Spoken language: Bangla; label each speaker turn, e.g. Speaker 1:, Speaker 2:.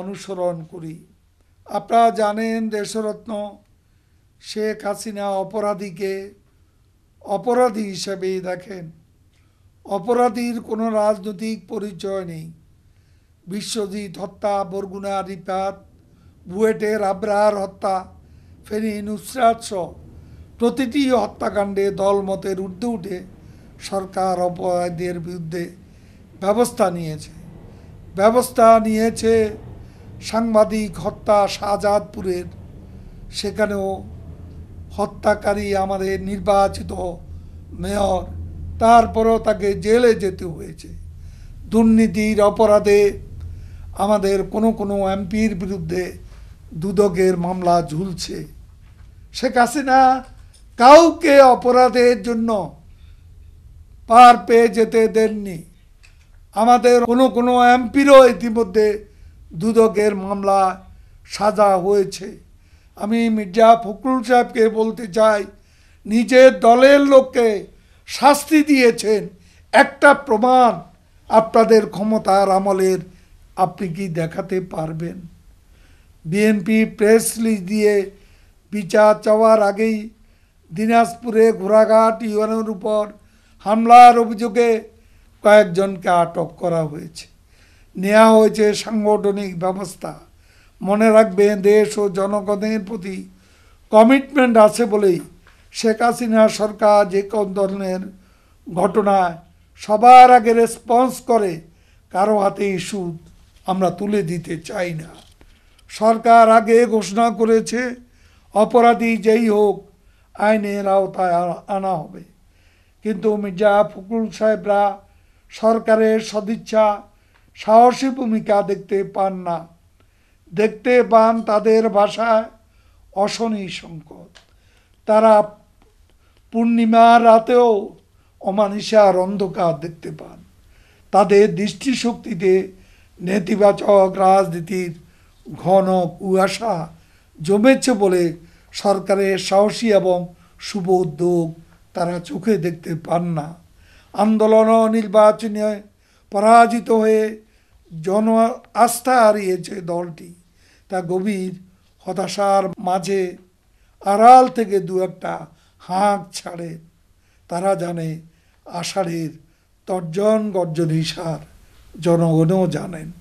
Speaker 1: অনুসরণ করি আপনারা জানেন দেশরত্ন শেখ হাসিনা অপরাধীকে অপরাধী হিসেবেই দেখেন অপরাধীর কোনো রাজনৈতিক পরিচয় নেই বিশ্বজিৎ হত্যা বরগুনা রিপাত বুয়েটের আব্রাহার হত্যা ফেনি নুসরাত সহ প্রতিটি হত্যাকাণ্ডে দলমতের ঊর্ধ্বে উঠে সরকার অপরাধীদের বিরুদ্ধে ব্যবস্থা নিয়েছে ব্যবস্থা নিয়েছে সাংবাদিক হত্যা শাহজাদপুরের সেখানেও হত্যাকারী আমাদের নির্বাচিত মেয়র তারপরেও তাকে জেলে যেতে হয়েছে দুর্নীতির অপরাধে আমাদের কোনো কোনো এমপির বিরুদ্ধে দুদকের মামলা ঝুলছে শেখ হাসিনা কাউকে অপরাধের জন্য পার পেয়ে যেতে দেননি আমাদের কোনো কোনো এমপিরও ইতিমধ্যে দুদকের মামলা সাজা হয়েছে আমি মির্জা ফখরুল সাহেবকে বলতে চাই নিজের দলের লোককে শাস্তি দিয়েছেন একটা প্রমাণ আপনাদের ক্ষমতার আমলের আপনি কি দেখাতে পারবেন বিএনপি প্রেস রিলিজ দিয়ে বিচার চাওয়ার আগেই দিনাজপুরে ঘোড়াঘাট ইউএনের উপর হামলার অভিযোগে কয়েকজনকে আটক করা হয়েছে নেওয়া হয়েছে সাংগঠনিক ব্যবস্থা মনে রাখবে দেশ ও জনগণের প্রতি কমিটমেন্ট আছে বলেই শেখ হাসিনা সরকার যে কোন ধরনের ঘটনায় সবার আগে রেসপন্স করে কারো হাতে ইস্যু আমরা তুলে দিতে চাই না সরকার আগে ঘোষণা করেছে অপরাধী যেই হোক আইনের আওতায় আনা হবে কিন্তু মির্জা ফখরুল সাহেবরা সরকারের সদিচ্ছা সাহসী ভূমিকা দেখতে পান না দেখতে পান তাদের ভাষায় অশনি সংকট তারা পূর্ণিমার রাতেও অমানিসার অন্ধকার দেখতে পান তাদের দৃষ্টিশক্তিতে নেতিবাচক রাজনীতির ঘন কুয়াশা জমেছে বলে সরকারের সাহসী এবং শুভ উদ্যোগ তারা চোখে দেখতে পান না আন্দোলন নির্বাচনে পরাজিত হয়ে জন আস্থা হারিয়েছে দলটি তা গভীর হতাশার মাঝে আড়াল থেকে দু একটা হাঁক ছাড়ে তারা জানে আষাঢ়ের তর্জন গর্জন হিসার জনগণও জানেন